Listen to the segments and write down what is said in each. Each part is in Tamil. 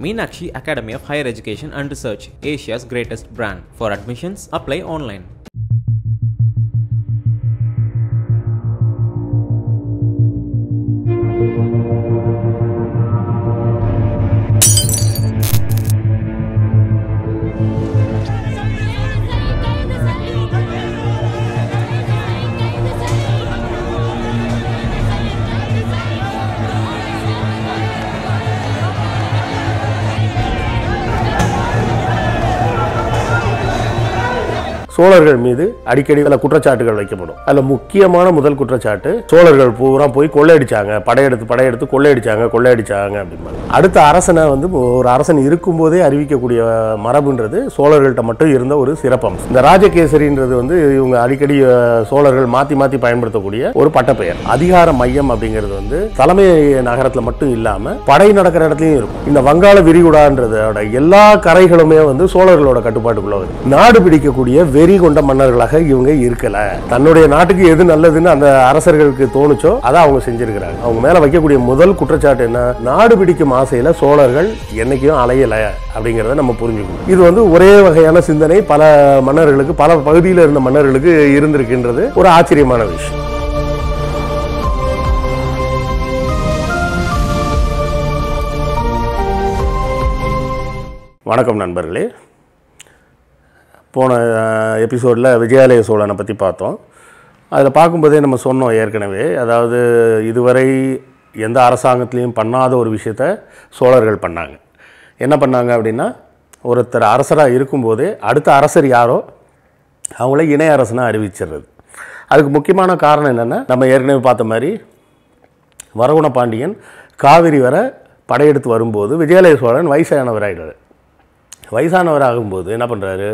Meenakshi Academy of Higher Education and Research, Asia's greatest brand. For admissions, apply online. சோழர்கள் மீது அடிக்கடி சில குற்றச்சாட்டுகள் வைக்கப்படும் அதுல முக்கியமான முதல் குற்றச்சாட்டு சோழர்கள் பூரா போய் கொள்ளையடிச்சாங்க படையெடுத்து படையெடுத்து கொள்ளையடிச்சாங்க கொள்ளையடிச்சாங்க அப்படின்னு அடுத்த அரசனை வந்து ஒரு அரசன் இருக்கும் போதே அறிவிக்கக்கூடிய மரபுன்றது சோழர்கள்ட்ட மட்டும் இருந்த ஒரு சிறப்பம்சம் இந்த ராஜகேசரின்றது வந்து இவங்க அடிக்கடி சோழர்கள் மாத்தி மாத்தி பயன்படுத்தக்கூடிய ஒரு பட்டப்பெயர் அதிகார மையம் அப்படிங்கிறது வந்து தலைமை நகரத்தில் மட்டும் இல்லாம படை நடக்கிற இடத்துலயும் இருக்கும் இந்த வங்காள விரிகுடான்றதோட எல்லா கரைகளுமே வந்து சோழர்களோட கட்டுப்பாட்டுக்குள்ள நாடு பிடிக்கக்கூடிய வெறி வெறி கொண்ட மன்னர்களாக இவங்க இருக்கல தன்னுடைய நாட்டுக்கு எது நல்லதுன்னு அந்த அரசர்களுக்கு தோணுச்சோ அதை அவங்க செஞ்சிருக்கிறாங்க அவங்க மேல வைக்கக்கூடிய முதல் குற்றச்சாட்டு என்ன நாடு பிடிக்கும் ஆசையில சோழர்கள் என்னைக்கும் அலையல அப்படிங்கிறத நம்ம புரிஞ்சுக்கணும் இது வந்து ஒரே வகையான சிந்தனை பல மன்னர்களுக்கு பல பகுதியில் இருந்த மன்னர்களுக்கு இருந்திருக்கின்றது ஒரு ஆச்சரியமான விஷயம் வணக்கம் நண்பர்களே போன எபிசோடில் விஜயாலய சோழனை பற்றி பார்த்தோம் அதில் பார்க்கும்போதே நம்ம சொன்னோம் ஏற்கனவே அதாவது இதுவரை எந்த அரசாங்கத்துலேயும் பண்ணாத ஒரு விஷயத்த சோழர்கள் பண்ணாங்க என்ன பண்ணாங்க அப்படின்னா ஒருத்தர் அரசராக இருக்கும்போதே அடுத்த அரசர் யாரோ அவங்கள இணைய அரசனாக அறிவிச்சிடுறது அதுக்கு முக்கியமான காரணம் என்னென்னா நம்ம ஏற்கனவே பார்த்த மாதிரி வரகுண பாண்டியன் காவிரி வர படையெடுத்து வரும்போது விஜயாலய சோழன் வயசானவர் வயசானவராகும்போது ஆகும்போது என்ன பண்ணுறாரு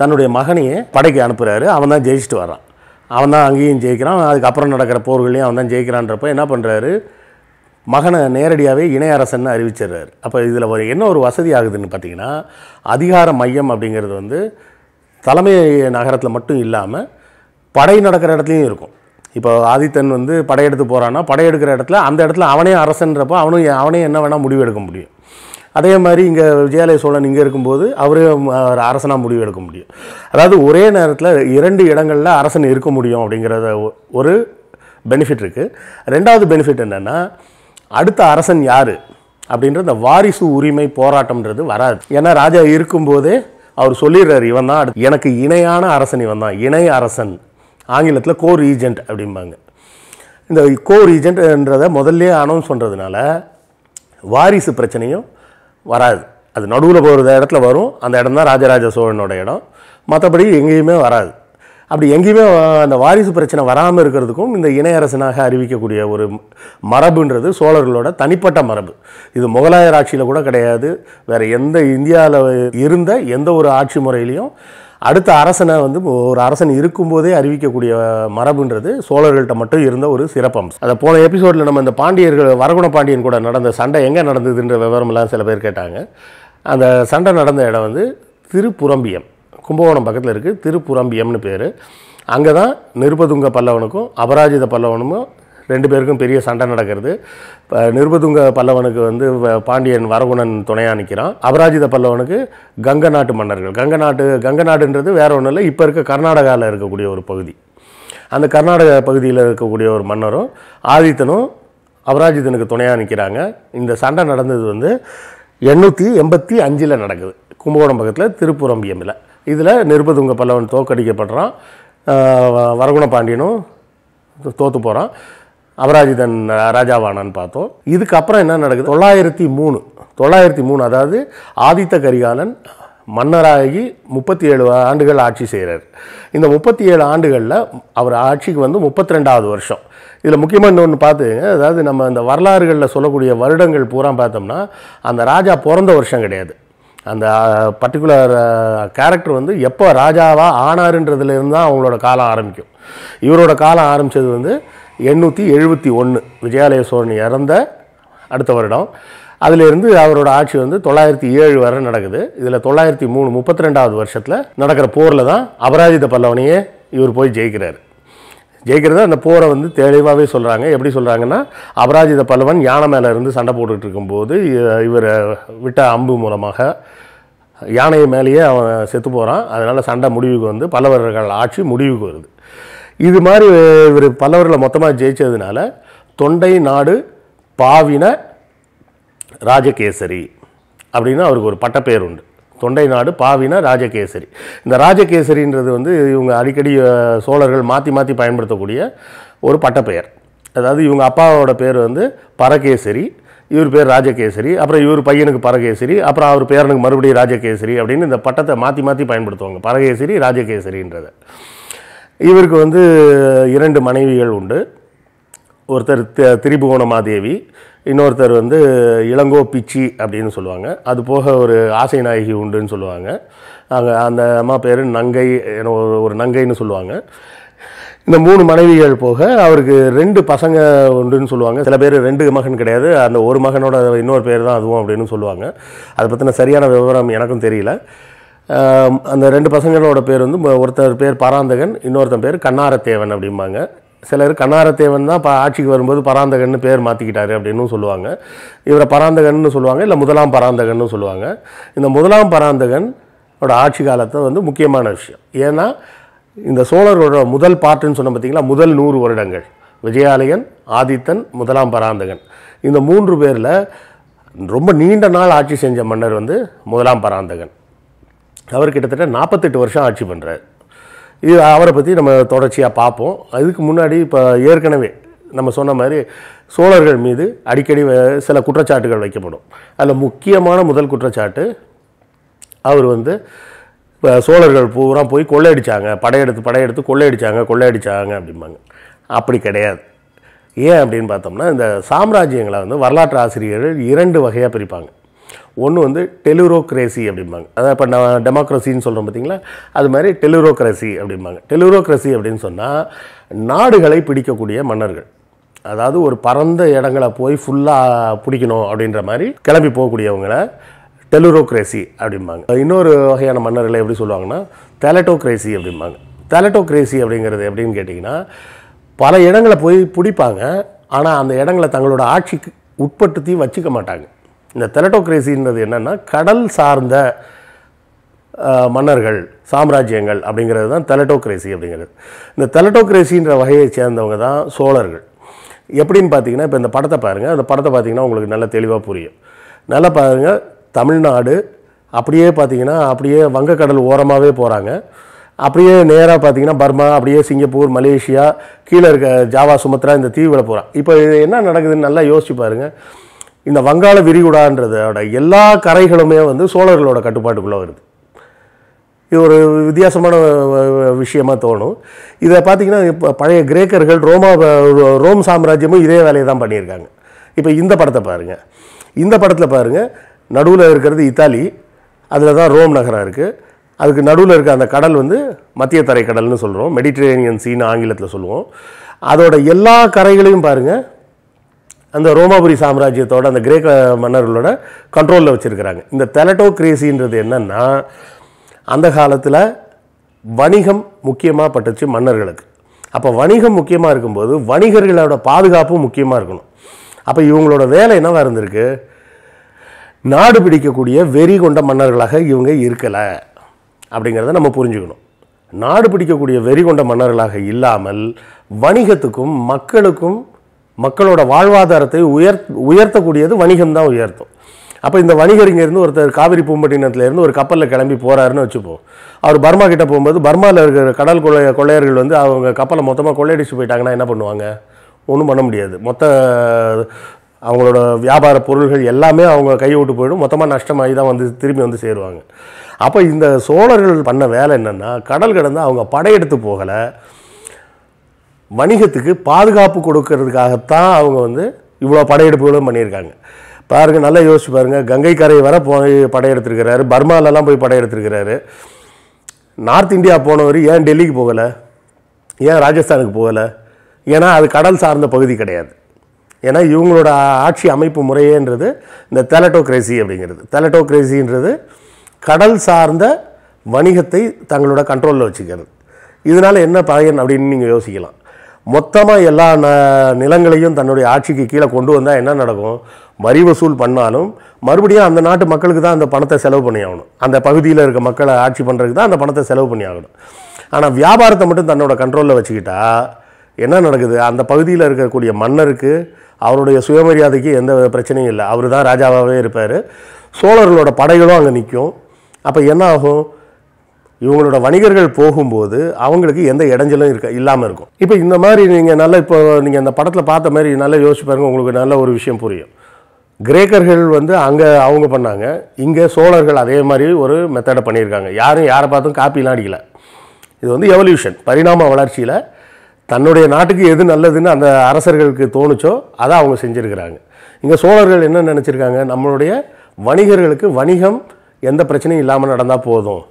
தன்னுடைய மகனையே படைக்கு அனுப்புகிறாரு அவன் தான் ஜெயிச்சுட்டு வரான் அவன் தான் அங்கேயும் ஜெயிக்கிறான் அதுக்கப்புறம் நடக்கிற போர்களையும் அவன் தான் ஜெயிக்கிறான்றப்ப என்ன பண்ணுறாரு மகனை நேரடியாகவே இணைய அரசன் அறிவிச்சிடுறாரு அப்போ இதில் ஒரு என்ன ஒரு வசதி ஆகுதுன்னு பார்த்தீங்கன்னா அதிகார மையம் அப்படிங்கிறது வந்து தலைமை நகரத்தில் மட்டும் இல்லாமல் படை நடக்கிற இடத்துலையும் இருக்கும் இப்போ ஆதித்தன் வந்து படையெடுத்து போகிறான்னா படையெடுக்கிற இடத்துல அந்த இடத்துல அவனே அரசன்றப்போ அவனும் அவனே என்ன வேணால் முடிவு எடுக்க முடியும் அதே மாதிரி இங்கே விஜயாலய சோழன் இங்கே இருக்கும்போது அவரே அரசனாக முடிவு எடுக்க முடியும் அதாவது ஒரே நேரத்தில் இரண்டு இடங்களில் அரசன் இருக்க முடியும் அப்படிங்கிறத ஒரு பெனிஃபிட் இருக்குது ரெண்டாவது பெனிஃபிட் என்னென்னா அடுத்த அரசன் யார் அப்படின்ற இந்த வாரிசு உரிமை போராட்டம்ன்றது வராது ஏன்னா ராஜா இருக்கும்போதே அவர் சொல்லிடுறாரு இவன் தான் அடுத்து எனக்கு இணையான அரசன் இவன் தான் இணை அரசன் ஆங்கிலத்தில் கோ ரீஜெண்ட் அப்படிம்பாங்க இந்த கோ ரீஜெண்ட்ன்றதை முதல்ல அனௌன்ஸ் பண்ணுறதுனால வாரிசு பிரச்சனையும் வராது அது நடுவில் போகிற இடத்துல வரும் அந்த இடம் தான் ராஜராஜ சோழனோட இடம் மற்றபடி எங்கேயுமே வராது அப்படி எங்கேயுமே அந்த வாரிசு பிரச்சனை வராமல் இருக்கிறதுக்கும் இந்த இணையரசனாக அறிவிக்கக்கூடிய ஒரு மரபுன்றது சோழர்களோட தனிப்பட்ட மரபு இது முகலாயர் ஆட்சியில் கூட கிடையாது வேறு எந்த இந்தியாவில் இருந்த எந்த ஒரு ஆட்சி முறையிலையும் அடுத்த அரசனை வந்து ஒரு அரசன் இருக்கும்போதே அறிவிக்கக்கூடிய மரபுன்றது சோழர்கள்ட்ட மட்டும் இருந்த ஒரு சிறப்பம்சம் அதை போன எபிசோடில் நம்ம இந்த பாண்டியர்கள் வரகுண பாண்டியன் கூட நடந்த சண்டை எங்கே நடந்ததுன்ற விவரம்லாம் சில பேர் கேட்டாங்க அந்த சண்டை நடந்த இடம் வந்து திருப்புரம்பியம் கும்பகோணம் பக்கத்தில் இருக்குது திருப்புரம்பியம்னு பேர் அங்கே தான் நிருபதுங்க பல்லவனுக்கும் அபராஜித பல்லவனுக்கும் ரெண்டு பேருக்கும் பெரிய சண்டை நடக்கிறது இப்போ நிருபதுங்க பல்லவனுக்கு வந்து பாண்டியன் வரகுணன் துணையாக நிற்கிறான் அபராஜித பல்லவனுக்கு கங்க நாட்டு மன்னர்கள் கங்க நாட்டு கங்க நாடுன்றது வேற ஒன்றும் இல்லை இப்போ இருக்க கர்நாடகாவில் இருக்கக்கூடிய ஒரு பகுதி அந்த கர்நாடக பகுதியில் இருக்கக்கூடிய ஒரு மன்னரும் ஆதித்தனும் அபராஜித்தனுக்கு துணையாக நிற்கிறாங்க இந்த சண்டை நடந்தது வந்து எண்ணூற்றி எண்பத்தி அஞ்சில் நடக்குது கும்பகோணம் பக்கத்தில் திருப்புரம்பியமில் இதில் நிருபதுங்க பல்லவன் தோக்கடிக்கப்படுறான் வரகுண பாண்டியனும் தோற்று போகிறான் அபராஜிதன் ராஜாவானான்னு பார்த்தோம் இதுக்கப்புறம் என்ன நடக்குது தொள்ளாயிரத்தி மூணு தொள்ளாயிரத்தி மூணு அதாவது ஆதித்த கரிகாலன் மன்னராகி முப்பத்தி ஏழு ஆண்டுகள் ஆட்சி செய்கிறார் இந்த முப்பத்தி ஏழு ஆண்டுகளில் அவர் ஆட்சிக்கு வந்து முப்பத்தி ரெண்டாவது வருஷம் இதில் முக்கியமாக இன்னொன்று பார்த்துங்க அதாவது நம்ம இந்த வரலாறுகளில் சொல்லக்கூடிய வருடங்கள் பூரா பார்த்தோம்னா அந்த ராஜா பிறந்த வருஷம் கிடையாது அந்த பர்டிகுலர் கேரக்டர் வந்து எப்போ ராஜாவாக ஆனாருன்றதுலேருந்து தான் அவங்களோட காலம் ஆரம்பிக்கும் இவரோட காலம் ஆரம்பித்தது வந்து எண்ணூற்றி எழுபத்தி ஒன்று விஜயாலய சோழன் இறந்த அடுத்த வருடம் அதிலிருந்து அவரோட ஆட்சி வந்து தொள்ளாயிரத்தி ஏழு வரை நடக்குது இதில் தொள்ளாயிரத்தி மூணு முப்பத்தி ரெண்டாவது வருஷத்தில் நடக்கிற போரில் தான் அபராஜித பல்லவனையே இவர் போய் ஜெயிக்கிறார் ஜெயிக்கிறது அந்த போரை வந்து தெளிவாகவே சொல்கிறாங்க எப்படி சொல்கிறாங்கன்னா அபராஜித பல்லவன் யானை மேலே இருந்து சண்டை போட்டுக்கிட்டு இருக்கும்போது இவரை விட்ட அம்பு மூலமாக யானையை மேலேயே அவன் செத்து போகிறான் அதனால் சண்டை முடிவுக்கு வந்து பல்லவர்கள் ஆட்சி முடிவுக்கு வருது இது மாதிரி இவர் பல்லவர்களை மொத்தமாக ஜெயித்ததுனால தொண்டை நாடு பாவின ராஜகேசரி அப்படின்னு அவருக்கு ஒரு பட்டப்பேர் உண்டு தொண்டை நாடு பாவின ராஜகேசரி இந்த ராஜகேசரின்றது வந்து இவங்க அடிக்கடி சோழர்கள் மாற்றி மாற்றி பயன்படுத்தக்கூடிய ஒரு பட்டப்பெயர் அதாவது இவங்க அப்பாவோட பேர் வந்து பரகேசரி இவர் பேர் ராஜகேசரி அப்புறம் இவர் பையனுக்கு பரகேசரி அப்புறம் அவர் பேரனுக்கு மறுபடியும் ராஜகேசரி அப்படின்னு இந்த பட்டத்தை மாற்றி மாற்றி பயன்படுத்துவாங்க பரகேசரி ராஜகேசரின்றதை இவருக்கு வந்து இரண்டு மனைவிகள் உண்டு ஒருத்தர் த திரிபுவன மாதேவி இன்னொருத்தர் வந்து இளங்கோ பிச்சி அப்படின்னு சொல்லுவாங்க அது போக ஒரு ஆசை நாயகி உண்டுன்னு சொல்லுவாங்க அங்கே அந்த அம்மா பேர் நங்கை ஒரு நங்கைன்னு சொல்லுவாங்க இந்த மூணு மனைவிகள் போக அவருக்கு ரெண்டு பசங்க உண்டுன்னு சொல்லுவாங்க சில பேர் ரெண்டு மகன் கிடையாது அந்த ஒரு மகனோட இன்னொரு பேர் தான் அதுவும் அப்படின்னு சொல்லுவாங்க அதை பற்றின சரியான விவரம் எனக்கும் தெரியல அந்த ரெண்டு பசங்களோட பேர் வந்து ஒருத்தர் பேர் பராந்தகன் இன்னொருத்தன் பேர் கண்ணாரத்தேவன் அப்படிம்பாங்க சிலர் கண்ணாரத்தேவன் தான் இப்போ ஆட்சிக்கு வரும்போது பராந்தகன்னு பேர் மாற்றிக்கிட்டாரு அப்படின்னு சொல்லுவாங்க இவரை பராந்தகன்னு சொல்லுவாங்க இல்லை முதலாம் பராந்தகன்னு சொல்லுவாங்க இந்த முதலாம் பராந்தகனோட ஆட்சி காலத்தை வந்து முக்கியமான விஷயம் ஏன்னா இந்த சோழர்களோட முதல் பாட்டுன்னு சொன்ன பார்த்திங்களா முதல் நூறு வருடங்கள் விஜயாலயன் ஆதித்தன் முதலாம் பராந்தகன் இந்த மூன்று பேரில் ரொம்ப நீண்ட நாள் ஆட்சி செஞ்ச மன்னர் வந்து முதலாம் பராந்தகன் அவர் கிட்டத்தட்ட நாற்பத்தெட்டு வருஷம் ஆட்சி பண்ணுறார் இது அவரை பற்றி நம்ம தொடர்ச்சியாக பார்ப்போம் அதுக்கு முன்னாடி இப்போ ஏற்கனவே நம்ம சொன்ன மாதிரி சோழர்கள் மீது அடிக்கடி சில குற்றச்சாட்டுகள் வைக்கப்படும் அதில் முக்கியமான முதல் குற்றச்சாட்டு அவர் வந்து இப்போ சோழர்கள் பூரா போய் கொள்ளையடித்தாங்க படையெடுத்து படையெடுத்து கொள்ளையடித்தாங்க கொள்ளையடித்தாங்க அப்படிம்பாங்க அப்படி கிடையாது ஏன் அப்படின்னு பார்த்தோம்னா இந்த சாம்ராஜ்யங்களை வந்து வரலாற்று ஆசிரியர்கள் இரண்டு வகையாக பிரிப்பாங்க ஒன்று வந்து டெலுரோக்ரேசி அப்படிம்பாங்க அதாவது இப்போ நான் டெமோக்ரஸின்னு சொல்கிறோம் பார்த்தீங்களா அது மாதிரி டெலுரோக்ரஸி அப்படிம்பாங்க டெலுரோக்ரஸி அப்படின்னு சொன்னால் நாடுகளை பிடிக்கக்கூடிய மன்னர்கள் அதாவது ஒரு பரந்த இடங்களை போய் ஃபுல்லாக பிடிக்கணும் அப்படின்ற மாதிரி கிளம்பி போகக்கூடியவங்களை டெலுரோக்ரேசி அப்படிம்பாங்க இன்னொரு வகையான மன்னர்களை எப்படி சொல்லுவாங்கன்னா தெலட்டோக்ரேசி அப்படிம்பாங்க தெலட்டோக்ரேசி அப்படிங்கிறது எப்படின்னு கேட்டிங்கன்னா பல இடங்களை போய் பிடிப்பாங்க ஆனால் அந்த இடங்களை தங்களோட ஆட்சிக்கு உட்படுத்தி வச்சுக்க மாட்டாங்க இந்த தெலட்டோக்ரேசின்றது என்னென்னா கடல் சார்ந்த மன்னர்கள் சாம்ராஜ்யங்கள் அப்படிங்கிறது தான் தெலட்டோக்ரேசி அப்படிங்கிறது இந்த தெலட்டோக்ரேசின்ற வகையை சேர்ந்தவங்க தான் சோழர்கள் எப்படின்னு பார்த்தீங்கன்னா இப்போ இந்த படத்தை பாருங்கள் அந்த படத்தை பார்த்தீங்கன்னா உங்களுக்கு நல்லா தெளிவாக புரியும் நல்லா பாருங்கள் தமிழ்நாடு அப்படியே பார்த்தீங்கன்னா அப்படியே வங்கக்கடல் ஓரமாகவே போகிறாங்க அப்படியே நேராக பார்த்தீங்கன்னா பர்மா அப்படியே சிங்கப்பூர் மலேசியா கீழே இருக்க ஜாவா சுமத்ரா இந்த தீவில் போகிறான் இப்போ இது என்ன நடக்குதுன்னு நல்லா யோசிச்சு பாருங்கள் இந்த வங்காள விரிகுடான்றதோட எல்லா கரைகளுமே வந்து சோழர்களோட கட்டுப்பாட்டுக்குள்ளே வருது இது ஒரு வித்தியாசமான விஷயமாக தோணும் இதை பார்த்திங்கன்னா இப்போ பழைய கிரேக்கர்கள் ரோமா ரோம் சாம்ராஜ்யமும் இதே வேலையை தான் பண்ணியிருக்காங்க இப்போ இந்த படத்தை பாருங்கள் இந்த படத்தில் பாருங்கள் நடுவில் இருக்கிறது இத்தாலி அதில் தான் ரோம் நகரம் இருக்குது அதுக்கு நடுவில் இருக்க அந்த கடல் வந்து மத்திய தரை கடல்னு சொல்கிறோம் மெடிட்ரேனியன் சீன் ஆங்கிலத்தில் சொல்லுவோம் அதோட எல்லா கரைகளையும் பாருங்கள் அந்த ரோமாபுரி சாம்ராஜ்யத்தோட அந்த கிரேக்க மன்னர்களோட கண்ட்ரோலில் வச்சுருக்கிறாங்க இந்த தெலட்டோக்ரேசின்றது என்னென்னா அந்த காலத்தில் வணிகம் முக்கியமாக பட்டுச்சு மன்னர்களுக்கு அப்போ வணிகம் முக்கியமாக இருக்கும்போது வணிகர்களோட பாதுகாப்பும் முக்கியமாக இருக்கணும் அப்போ இவங்களோட வேலை என்னவாக இருந்திருக்கு நாடு பிடிக்கக்கூடிய வெறி கொண்ட மன்னர்களாக இவங்க இருக்கலை அப்படிங்கிறத நம்ம புரிஞ்சுக்கணும் நாடு பிடிக்கக்கூடிய வெறி கொண்ட மன்னர்களாக இல்லாமல் வணிகத்துக்கும் மக்களுக்கும் மக்களோட வாழ்வாதாரத்தை உயர் உயர்த்தக்கூடியது வணிகம் தான் உயர்த்தும் அப்போ இந்த வணிகர் இங்கேருந்து ஒருத்தர் காவிரி பூம்பட்டினத்துலேருந்து ஒரு கப்பலில் கிளம்பி போகிறாருன்னு வச்சுப்போம் அவர் பர்மா கிட்ட போகும்போது பர்மாவில் இருக்கிற கடல் கொள்ளை கொள்ளையர்கள் வந்து அவங்க கப்பலை மொத்தமாக கொள்ளையடிச்சு போயிட்டாங்கன்னா என்ன பண்ணுவாங்க ஒன்றும் பண்ண முடியாது மொத்த அவங்களோட வியாபார பொருள்கள் எல்லாமே அவங்க கையை விட்டு போயிடும் மொத்தமாக நஷ்டமாகி தான் வந்து திரும்பி வந்து சேருவாங்க அப்போ இந்த சோழர்கள் பண்ண வேலை என்னென்னா கடல் கடந்து அவங்க படையெடுத்து போகலை வணிகத்துக்கு பாதுகாப்பு கொடுக்கறதுக்காகத்தான் அவங்க வந்து இவ்வளோ படையெடுப்புகளும் பண்ணியிருக்காங்க பாருங்கள் நல்லா யோசிச்சு பாருங்கள் கங்கை கரை வர போய் படையெடுத்திருக்கிறாரு பர்மாலெலாம் போய் படையெடுத்திருக்கிறாரு நார்த் இந்தியா போனவர் ஏன் டெல்லிக்கு போகலை ஏன் ராஜஸ்தானுக்கு போகலை ஏன்னா அது கடல் சார்ந்த பகுதி கிடையாது ஏன்னா இவங்களோட ஆட்சி அமைப்பு முறையேன்றது இந்த தெலட்டோக்ரேசி அப்படிங்கிறது தெலட்டோக்ரேசின்றது கடல் சார்ந்த வணிகத்தை தங்களோட கண்ட்ரோலில் வச்சுக்கிறது இதனால் என்ன பயன் அப்படின்னு நீங்கள் யோசிக்கலாம் மொத்தமாக எல்லா ந நிலங்களையும் தன்னுடைய ஆட்சிக்கு கீழே கொண்டு வந்தால் என்ன நடக்கும் வரி வசூல் பண்ணாலும் மறுபடியும் அந்த நாட்டு மக்களுக்கு தான் அந்த பணத்தை செலவு பண்ணி ஆகணும் அந்த பகுதியில் இருக்க மக்களை ஆட்சி பண்ணுறதுக்கு தான் அந்த பணத்தை செலவு பண்ணி ஆகணும் ஆனால் வியாபாரத்தை மட்டும் தன்னோட கண்ட்ரோலில் வச்சுக்கிட்டா என்ன நடக்குது அந்த பகுதியில் இருக்கக்கூடிய மன்னருக்கு அவருடைய சுயமரியாதைக்கு எந்த பிரச்சனையும் இல்லை அவர் தான் ராஜாவாகவே இருப்பார் சோழர்களோட படைகளும் அங்கே நிற்கும் அப்போ என்ன ஆகும் இவங்களோட வணிகர்கள் போகும்போது அவங்களுக்கு எந்த இடைஞ்சலும் இருக்க இல்லாமல் இருக்கும் இப்போ இந்த மாதிரி நீங்கள் நல்லா இப்போ நீங்கள் அந்த படத்தில் பார்த்த மாதிரி நல்லா யோசிச்சு பாருங்கள் உங்களுக்கு நல்ல ஒரு விஷயம் புரியும் கிரேக்கர்கள் வந்து அங்கே அவங்க பண்ணாங்க இங்கே சோழர்கள் அதே மாதிரி ஒரு மெத்தடை பண்ணியிருக்காங்க யாரும் யாரை பார்த்தும் காப்பிலாம் அடிக்கல இது வந்து எவல்யூஷன் பரிணாம வளர்ச்சியில் தன்னுடைய நாட்டுக்கு எது நல்லதுன்னு அந்த அரசர்களுக்கு தோணுச்சோ அதை அவங்க செஞ்சுருக்கிறாங்க இங்கே சோழர்கள் என்ன நினச்சிருக்காங்க நம்மளுடைய வணிகர்களுக்கு வணிகம் எந்த பிரச்சனையும் இல்லாமல் நடந்தால் போதும்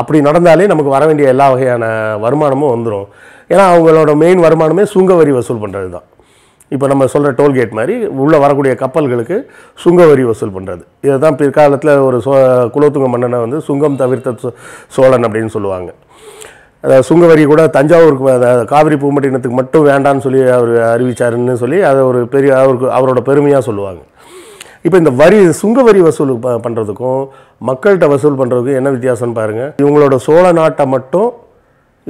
அப்படி நடந்தாலே நமக்கு வர வேண்டிய எல்லா வகையான வருமானமும் வந்துடும் ஏன்னா அவங்களோட மெயின் வருமானமே சுங்க வரி வசூல் பண்ணுறது தான் இப்போ நம்ம சொல்கிற டோல்கேட் மாதிரி உள்ளே வரக்கூடிய கப்பல்களுக்கு சுங்க வரி வசூல் பண்ணுறது இதை தான் பிற்காலத்தில் ஒரு சோ குலோத்துங்க மன்னனை வந்து சுங்கம் தவிர்த்த சோழன் அப்படின்னு சொல்லுவாங்க அதாவது சுங்க வரி கூட தஞ்சாவூருக்கு காவிரி பூம்பட்டினத்துக்கு மட்டும் வேண்டான்னு சொல்லி அவர் அறிவித்தாருன்னு சொல்லி அதை ஒரு பெரிய அவருக்கு அவரோட பெருமையாக சொல்லுவாங்க இப்போ இந்த வரி சுங்க வரி வசூல் ப பண்ணுறதுக்கும் மக்கள்கிட்ட வசூல் பண்ணுறதுக்கும் என்ன வித்தியாசம்னு பாருங்கள் இவங்களோட சோழ நாட்டை மட்டும்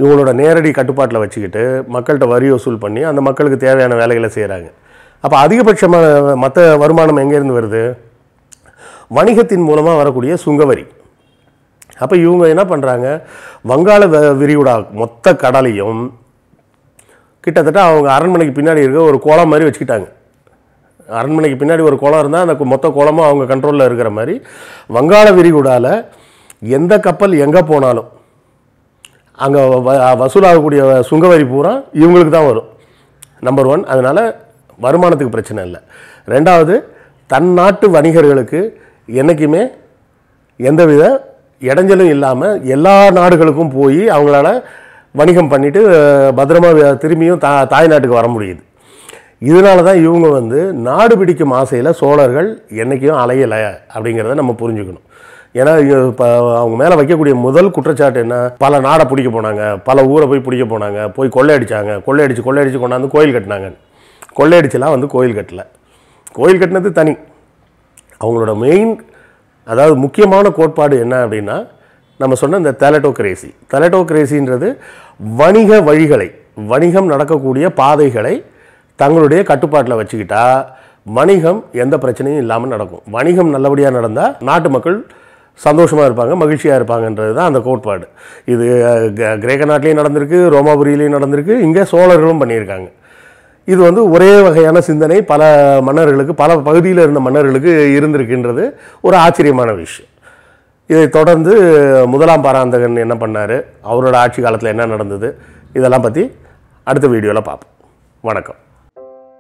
இவங்களோட நேரடி கட்டுப்பாட்டில் வச்சுக்கிட்டு மக்கள்கிட்ட வரி வசூல் பண்ணி அந்த மக்களுக்கு தேவையான வேலைகளை செய்கிறாங்க அப்போ அதிகபட்சமாக மற்ற வருமானம் எங்கேருந்து வருது வணிகத்தின் மூலமாக வரக்கூடிய சுங்க வரி அப்போ இவங்க என்ன பண்ணுறாங்க வங்காள விரிகுடா மொத்த கடலையும் கிட்டத்தட்ட அவங்க அரண்மனைக்கு பின்னாடி இருக்க ஒரு கோலம் மாதிரி வச்சுக்கிட்டாங்க அரண்மனைக்கு பின்னாடி ஒரு குளம் இருந்தால் அந்த மொத்த குளமும் அவங்க கண்ட்ரோலில் இருக்கிற மாதிரி வங்காள விரிகுடாவில் எந்த கப்பல் எங்கே போனாலும் அங்கே வ வசூலாகக்கூடிய சுங்கவரி பூரா இவங்களுக்கு தான் வரும் நம்பர் ஒன் அதனால் வருமானத்துக்கு பிரச்சனை இல்லை ரெண்டாவது தன் நாட்டு வணிகர்களுக்கு என்றைக்குமே எந்தவித இடைஞ்சலும் இல்லாமல் எல்லா நாடுகளுக்கும் போய் அவங்களால வணிகம் பண்ணிவிட்டு பத்திரமாக திரும்பியும் தா தாய்நாட்டுக்கு வர முடியுது இதனால தான் இவங்க வந்து நாடு பிடிக்கும் ஆசையில் சோழர்கள் என்றைக்கும் அலையலை அப்படிங்கிறத நம்ம புரிஞ்சுக்கணும் ஏன்னா இப்போ அவங்க மேலே வைக்கக்கூடிய முதல் குற்றச்சாட்டு என்ன பல நாடை பிடிக்க போனாங்க பல ஊரை போய் பிடிக்க போனாங்க போய் கொள்ளையடிச்சாங்க கொள்ளையடிச்சு கொள்ளையடிச்சு கொண்டாந்து கோயில் கட்டினாங்க கொள்ளையடிச்சுலாம் வந்து கோயில் கட்டலை கோயில் கட்டினது தனி அவங்களோட மெயின் அதாவது முக்கியமான கோட்பாடு என்ன அப்படின்னா நம்ம சொன்ன இந்த தெலட்டோக்ரேசி தெலட்டோக்ரேசின்றது வணிக வழிகளை வணிகம் நடக்கக்கூடிய பாதைகளை தங்களுடைய கட்டுப்பாட்டில் வச்சுக்கிட்டா வணிகம் எந்த பிரச்சனையும் இல்லாமல் நடக்கும் வணிகம் நல்லபடியாக நடந்தால் நாட்டு மக்கள் சந்தோஷமாக இருப்பாங்க மகிழ்ச்சியாக இருப்பாங்கன்றது தான் அந்த கோட்பாடு இது கிரேக்க நாட்டிலையும் நடந்திருக்கு ரோமாபுரியிலையும் நடந்திருக்கு இங்கே சோழர்களும் பண்ணியிருக்காங்க இது வந்து ஒரே வகையான சிந்தனை பல மன்னர்களுக்கு பல பகுதியில் இருந்த மன்னர்களுக்கு இருந்திருக்குன்றது ஒரு ஆச்சரியமான விஷயம் இதை தொடர்ந்து முதலாம் பாராந்தகன் என்ன பண்ணார் அவரோட ஆட்சி காலத்தில் என்ன நடந்தது இதெல்லாம் பற்றி அடுத்த வீடியோவில் பார்ப்போம் வணக்கம்